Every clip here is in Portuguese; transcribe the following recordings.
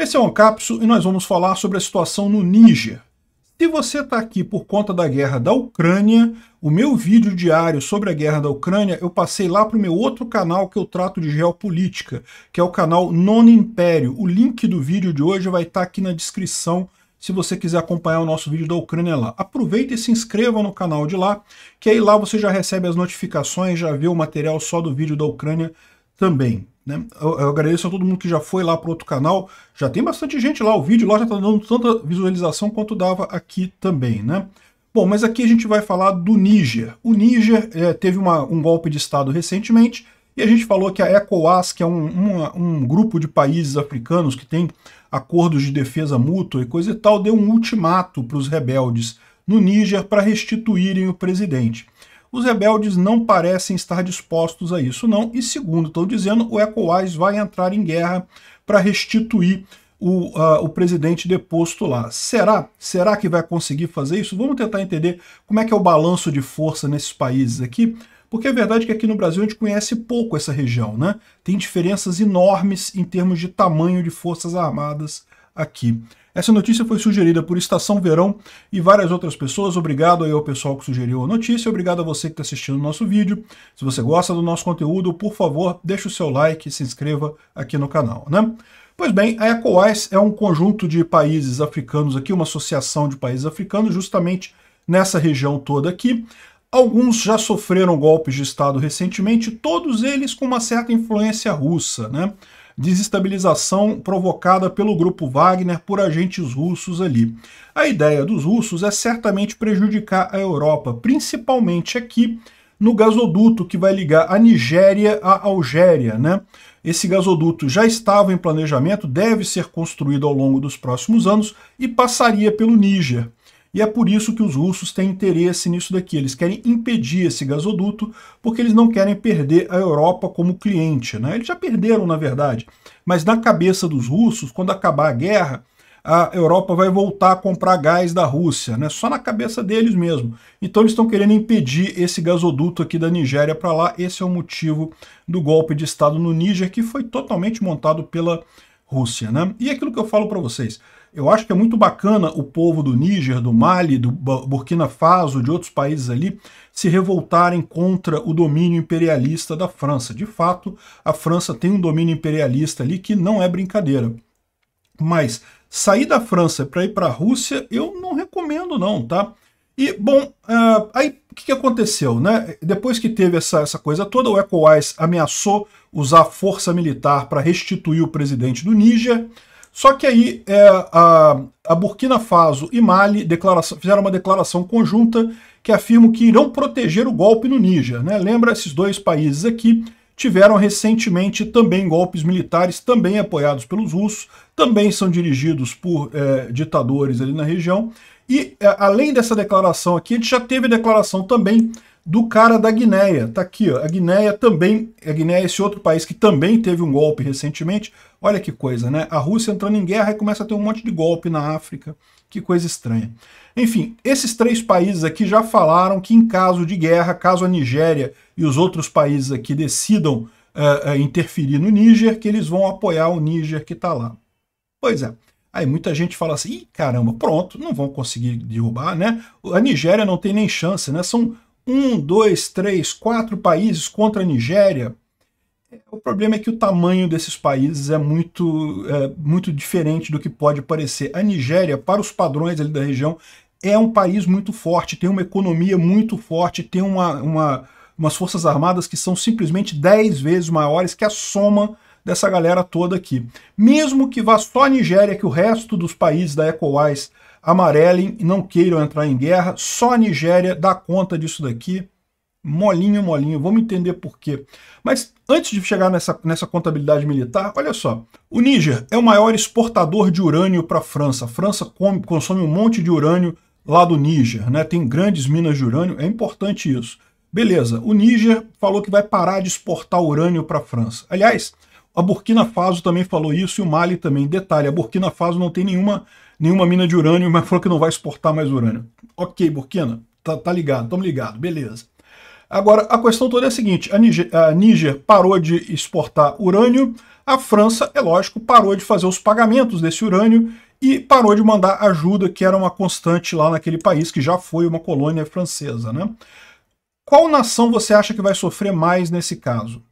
Esse é um capso e nós vamos falar sobre a situação no Níger. Se você está aqui por conta da guerra da Ucrânia, o meu vídeo diário sobre a guerra da Ucrânia eu passei lá para o meu outro canal que eu trato de geopolítica, que é o canal Non Império. O link do vídeo de hoje vai estar tá aqui na descrição se você quiser acompanhar o nosso vídeo da Ucrânia lá. Aproveita e se inscreva no canal de lá, que aí lá você já recebe as notificações, já vê o material só do vídeo da Ucrânia também. Né? Eu, eu, agradeço a todo mundo que já foi lá para outro canal. Já tem bastante gente lá, o vídeo lá já está dando tanta visualização quanto dava aqui também. Né? Bom, mas aqui a gente vai falar do Níger. O Níger é, teve uma, um golpe de Estado recentemente e a gente falou que a ECOWAS, que é um, um, um grupo de países africanos que tem acordos de defesa mútua e coisa e tal, deu um ultimato para os rebeldes no Níger para restituírem o presidente. Os rebeldes não parecem estar dispostos a isso, não, e segundo estão dizendo, o ECOWAS vai entrar em guerra para restituir o, uh, o presidente deposto lá. Será? Será que vai conseguir fazer isso? Vamos tentar entender como é que é o balanço de força nesses países aqui, porque é verdade que aqui no Brasil a gente conhece pouco essa região, né? Tem diferenças enormes em termos de tamanho de forças armadas aqui. Essa notícia foi sugerida por Estação Verão e várias outras pessoas. Obrigado aí ao pessoal que sugeriu a notícia. Obrigado a você que está assistindo o nosso vídeo. Se você gosta do nosso conteúdo, por favor, deixe o seu like e se inscreva aqui no canal, né? Pois bem, a ECOWAS é um conjunto de países africanos aqui, uma associação de países africanos, justamente nessa região toda aqui. Alguns já sofreram golpes de Estado recentemente, todos eles com uma certa influência russa, né? desestabilização provocada pelo grupo Wagner por agentes russos ali. A ideia dos russos é certamente prejudicar a Europa, principalmente aqui no gasoduto que vai ligar a Nigéria à Algéria, né? Esse gasoduto já estava em planejamento, deve ser construído ao longo dos próximos anos e passaria pelo Níger. E é por isso que os russos têm interesse nisso daqui. Eles querem impedir esse gasoduto porque eles não querem perder a Europa como cliente. Né? Eles já perderam, na verdade. Mas na cabeça dos russos, quando acabar a guerra, a Europa vai voltar a comprar gás da Rússia, né? só na cabeça deles mesmo. Então eles estão querendo impedir esse gasoduto aqui da Nigéria para lá. Esse é o motivo do golpe de Estado no Níger, que foi totalmente montado pela Rússia. Né? E aquilo que eu falo para vocês, eu acho que é muito bacana o povo do Níger, do Mali, do Burkina Faso, de outros países ali, se revoltarem contra o domínio imperialista da França. De fato, a França tem um domínio imperialista ali que não é brincadeira. Mas sair da França para ir para a Rússia, eu não recomendo não, tá? E, bom, uh, aí o que, que, aconteceu? Né? Depois que teve essa, essa coisa toda, o ECOWAS ameaçou usar força militar para restituir o presidente do Níger. Só que aí é, a, a, Burkina Faso e Mali fizeram uma declaração conjunta que afirmam que irão proteger o golpe no Níger. Né? Lembra, esses dois países aqui tiveram recentemente também golpes militares, também apoiados pelos russos, também são dirigidos por é, ditadores ali na região. E é, além dessa declaração aqui, a gente já teve a declaração também do cara da Guinéia. Tá aqui, ó. A Guinéia também, a Guinéia é esse outro país que também teve um golpe recentemente. Olha que coisa, né? A Rússia entrando em guerra e começa a ter um monte de golpe na África. Que coisa estranha. Enfim, esses três países aqui já falaram que em caso de guerra, caso a Nigéria e os outros países aqui decidam uh, uh, interferir no Níger, que eles vão apoiar o Níger que está lá. Pois é. Aí muita gente fala assim, Ih, caramba, pronto, não vão conseguir derrubar, né? A Nigéria não tem nem chance, né? São um, dois, três, quatro países contra a Nigéria. O problema é que o tamanho desses países é muito, é, muito diferente do que pode parecer. A Nigéria, para os padrões ali da região, é um país muito forte, tem uma economia muito forte, tem uma, uma, umas forças armadas que são simplesmente dez vezes maiores que a soma dessa galera toda aqui. Mesmo que vá só a Nigéria, que o resto dos países da ECOWAS amarelem e não queiram entrar em guerra, só a Nigéria dá conta disso daqui. Molinho, molinho, vamos entender por quê. Mas antes de chegar nessa, nessa contabilidade militar, olha só. O Níger é o maior exportador de urânio para a França. A França come, consome um monte de urânio lá do Níger, né? Tem grandes minas de urânio, é importante isso. Beleza, o Níger falou que vai parar de exportar urânio para a França. Aliás, a Burkina Faso também falou isso e o Mali também. Detalhe, a Burkina Faso não tem nenhuma, nenhuma mina de urânio, mas falou que não vai exportar mais urânio. Ok, Burkina, tá, tá ligado, estamos ligados, beleza. Agora, a questão toda é a seguinte, a Níger, a Níger parou de exportar urânio, a França, é lógico, parou de fazer os pagamentos desse urânio e parou de mandar ajuda, que era uma constante lá naquele país, que já foi uma colônia francesa, né? Qual nação você acha que vai sofrer mais nesse caso?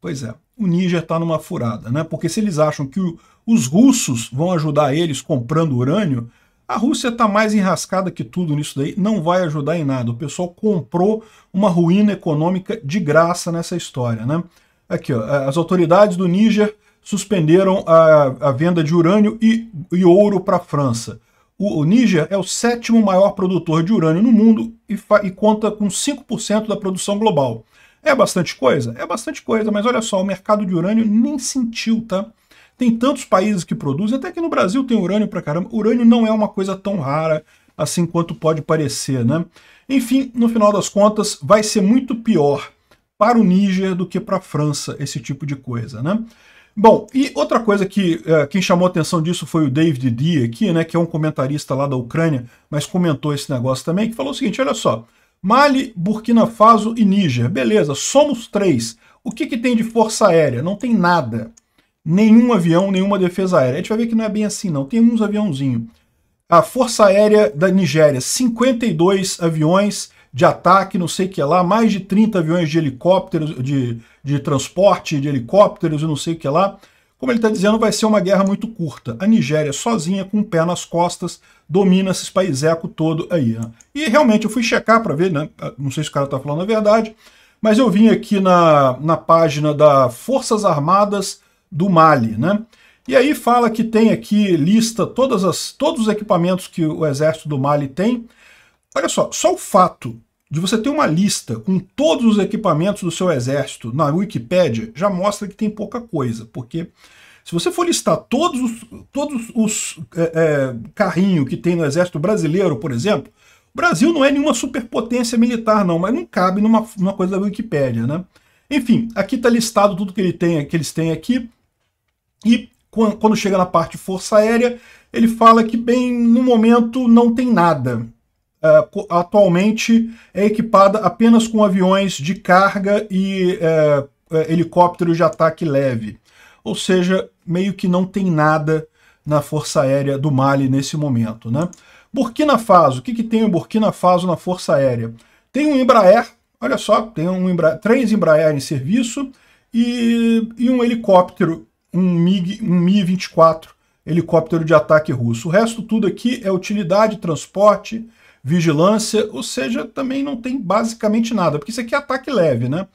Pois é, o Níger está numa furada, né? Porque se eles acham que o, os russos vão ajudar eles comprando urânio, a Rússia está mais enrascada que tudo nisso daí, não vai ajudar em nada. O pessoal comprou uma ruína econômica de graça nessa história, né? Aqui, ó, as autoridades do Níger suspenderam a, a venda de urânio e, e ouro para a França. O, o Níger é o sétimo maior produtor de urânio no mundo e, e conta com 5% da produção global. É bastante coisa? É bastante coisa, mas olha só, o mercado de urânio nem sentiu, tá? Tem tantos países que produzem, até que no Brasil tem urânio pra caramba. Urânio não é uma coisa tão rara assim quanto pode parecer, né? Enfim, no final das contas, vai ser muito pior para o Níger do que para a França esse tipo de coisa, né? Bom, e outra coisa que uh, quem chamou atenção disso foi o David D aqui, né, que é um comentarista lá da Ucrânia, mas comentou esse negócio também, que falou o seguinte, olha só, Mali, Burkina Faso e Níger. Beleza, somos três. O que, que tem de força aérea? Não tem nada. Nenhum avião, nenhuma defesa aérea. A gente vai ver que não é bem assim, não. Tem uns aviãozinhos. A Força Aérea da Nigéria, 52 aviões de ataque, não sei o que lá, mais de 30 aviões de helicópteros, de, de transporte de helicópteros e não sei o que lá. Como ele está dizendo, vai ser uma guerra muito curta. A Nigéria, sozinha, com o pé nas costas, domina esse paiseco todo aí. Né? E realmente, eu fui checar para ver, né? não sei se o cara está falando a verdade, mas eu vim aqui na, na página da Forças Armadas do Mali, né? E aí fala que tem aqui, lista todas as, todos os equipamentos que o exército do Mali tem. Olha só, só o fato de você ter uma lista com todos os equipamentos do seu exército na Wikipedia já mostra que tem pouca coisa, porque se você for listar todos os, todos os é, é, carrinhos que tem no exército brasileiro, por exemplo, o Brasil não é nenhuma superpotência militar, não, mas não cabe numa, numa coisa da Wikipedia, né? Enfim, aqui está listado tudo que, ele tem, que eles têm aqui, e quando chega na parte Força Aérea, ele fala que, bem, no momento não tem nada uh, atualmente é equipada apenas com aviões de carga e uh, é, é, helicópteros de ataque leve. Ou seja, meio que não tem nada na Força Aérea do Mali nesse momento. Né? Burkina Faso, o que, que tem o Burkina Faso na Força Aérea? Tem um Embraer, olha só, tem um três Embraer em serviço e, e um helicóptero, um mi 24 um 24, helicóptero de ataque russo. O resto tudo aqui é utilidade, transporte, vigilância, ou seja, também não tem basicamente nada, porque isso aqui é ataque leve, né?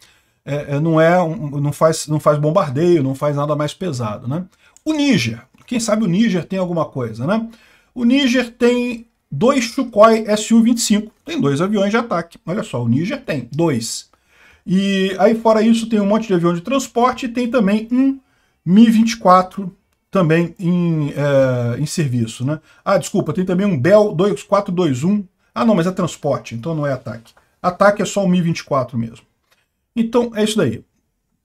É, é não, é, um, não, faz, não faz bombardeio, não faz nada mais pesado, né? O Níger, quem sabe o Níger tem alguma coisa, né? O Níger tem dois Sukhoi Su-25, tem dois aviões de ataque, olha só, o Níger tem dois. E aí fora isso tem um monte de avião de transporte e tem também um Mi-24 também em, é, em serviço, né? Ah, desculpa, tem também um Bell 2421 ah, não, mas é transporte, então não é ataque. Ataque é só o Mi-24 mesmo. Então, é isso daí.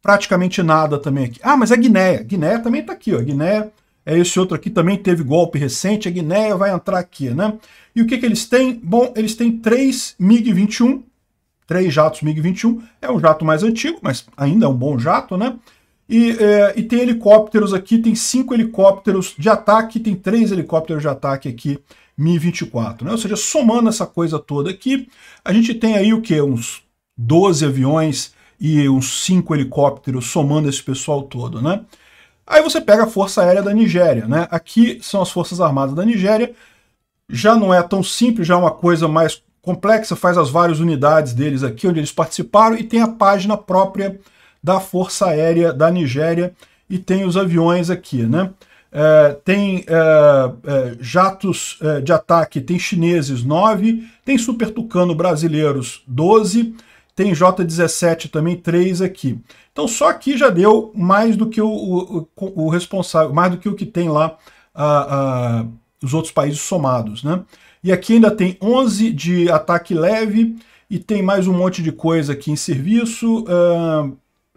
Praticamente nada também aqui. Ah, mas é Guiné. Guiné também está aqui, ó. Guiné é esse outro aqui, também teve golpe recente. A Guiné vai entrar aqui, né? E o que, que eles têm? Bom, eles têm três MiG-21, três jatos MiG-21. É um jato mais antigo, mas ainda é um bom jato, né? E, é, e, tem helicópteros aqui, tem cinco helicópteros de ataque, tem três helicópteros de ataque aqui Mi-24. Né? Ou seja, somando essa coisa toda aqui, a gente tem aí o que? Uns 12 aviões e uns 5 helicópteros somando esse pessoal todo, né? Aí você pega a Força Aérea da Nigéria, né? Aqui são as Forças Armadas da Nigéria. Já não é tão simples, já é uma coisa mais complexa, faz as várias unidades deles aqui onde eles participaram e tem a página própria da Força Aérea da Nigéria e tem os aviões aqui, né? É, tem uh, uh, jatos de ataque, tem chineses 9, tem Super Tucano brasileiros 12, tem J-17 também 3 aqui. Então só aqui já deu mais do que o, o, o responsável, mais do que o que tem lá os outros países somados. Né? E aqui ainda tem 11 de ataque leve e tem mais um monte de coisa aqui em serviço,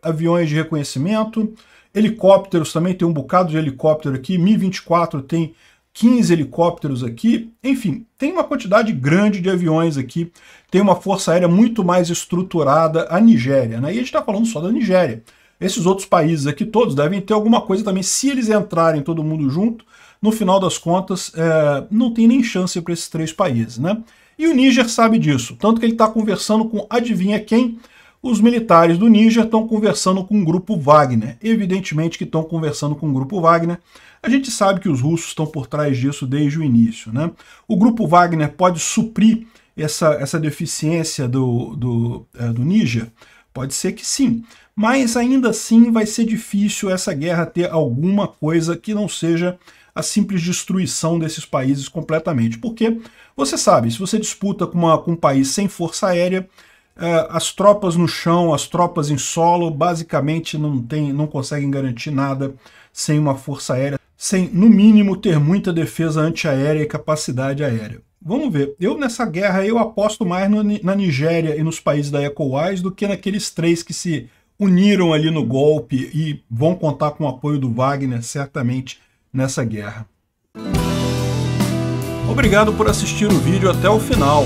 aviões de reconhecimento, Helicópteros também tem um bocado de helicóptero aqui, Mi-24 tem 15 helicópteros aqui, enfim, tem uma quantidade grande de aviões aqui, tem uma força aérea muito mais estruturada a Nigéria, né? E a gente está falando só da Nigéria. Esses outros países aqui todos devem ter alguma coisa também, se eles entrarem todo mundo junto, no final das contas, é, não tem nem chance para esses três países, né? E o Níger sabe disso, tanto que ele está conversando com, adivinha quem? os militares do Níger estão conversando com o grupo Wagner. Evidentemente que estão conversando com o grupo Wagner. A gente sabe que os russos estão por trás disso desde o início. Né? O grupo Wagner pode suprir essa, essa deficiência do, do, é, do Níger? Pode ser que sim. Mas ainda assim vai ser difícil essa guerra ter alguma coisa que não seja a simples destruição desses países completamente. Porque, você sabe, se você disputa com, uma, com um país sem força aérea, é, as tropas no chão, as tropas em solo, basicamente não, tem, não conseguem garantir nada sem uma força aérea, sem, no mínimo, ter muita defesa antiaérea e capacidade aérea. Vamos ver. Eu, nessa guerra, eu aposto mais no, na Nigéria e nos países da ECOWAS do que naqueles três que se uniram ali no golpe e vão contar com o apoio do Wagner, certamente, nessa guerra. Obrigado por assistir o vídeo até o final.